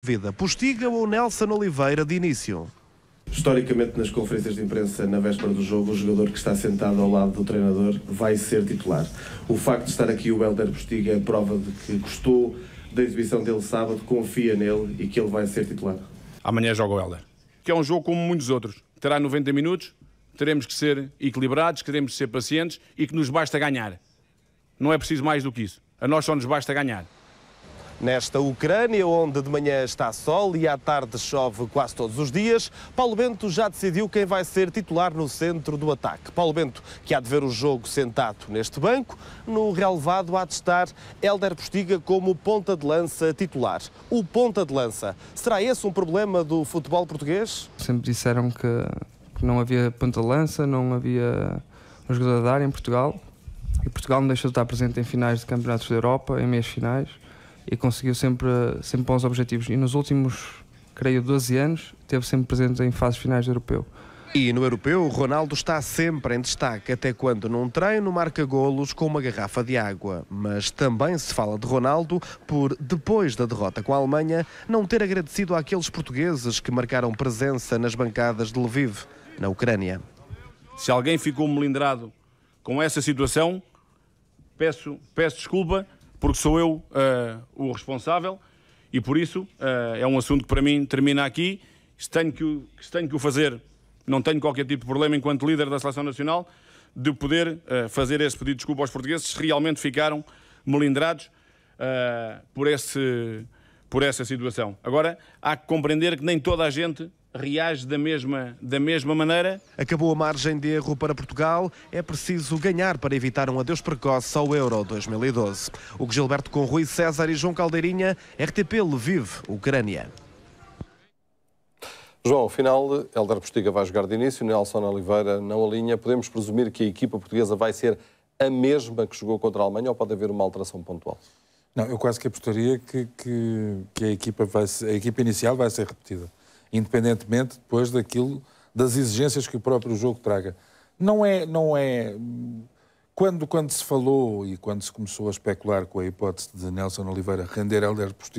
Vida. Postiga ou Nelson Oliveira de início? Historicamente, nas conferências de imprensa, na véspera do jogo, o jogador que está sentado ao lado do treinador vai ser titular. O facto de estar aqui o Helder Postiga é prova de que gostou da exibição dele sábado, confia nele e que ele vai ser titular. Amanhã joga o Helder, que é um jogo como muitos outros. Terá 90 minutos, teremos que ser equilibrados, queremos ser pacientes e que nos basta ganhar. Não é preciso mais do que isso. A nós só nos basta ganhar. Nesta Ucrânia, onde de manhã está sol e à tarde chove quase todos os dias, Paulo Bento já decidiu quem vai ser titular no centro do ataque. Paulo Bento, que há de ver o jogo sentado neste banco, no relevado há de estar Helder Postiga como ponta de lança titular. O ponta de lança, será esse um problema do futebol português? Sempre disseram que não havia ponta de lança, não havia um jogador área em Portugal. E Portugal não deixou de estar presente em finais de campeonatos da Europa, em meias finais e conseguiu sempre, sempre bons objetivos. E nos últimos, creio, 12 anos, esteve sempre presente em fases finais do europeu. E no europeu, Ronaldo está sempre em destaque, até quando num treino marca golos com uma garrafa de água. Mas também se fala de Ronaldo por, depois da derrota com a Alemanha, não ter agradecido àqueles portugueses que marcaram presença nas bancadas de Lviv, na Ucrânia. Se alguém ficou melindrado com essa situação, peço, peço desculpa, porque sou eu uh, o responsável e por isso uh, é um assunto que para mim termina aqui. Se tenho, que, se tenho que o fazer, não tenho qualquer tipo de problema enquanto líder da Seleção Nacional de poder uh, fazer esse pedido de desculpa aos portugueses se realmente ficaram melindrados por, esse, por essa situação. Agora, há que compreender que nem toda a gente reage da mesma, da mesma maneira. Acabou a margem de erro para Portugal. É preciso ganhar para evitar um adeus precoce ao Euro 2012. O Gilberto com Rui César e João Caldeirinha, RTP Lviv, Ucrânia. João, ao final, Helder Postiga vai jogar de início, Nelson Oliveira não alinha. Podemos presumir que a equipa portuguesa vai ser a mesma que jogou contra a Alemanha ou pode haver uma alteração pontual? Não, eu quase que apostaria que, que, que a, equipa vai, a equipa inicial vai ser repetida independentemente depois daquilo, das exigências que o próprio jogo traga. Não é, não é... Quando, quando se falou e quando se começou a especular com a hipótese de Nelson Oliveira render Helder Postigo,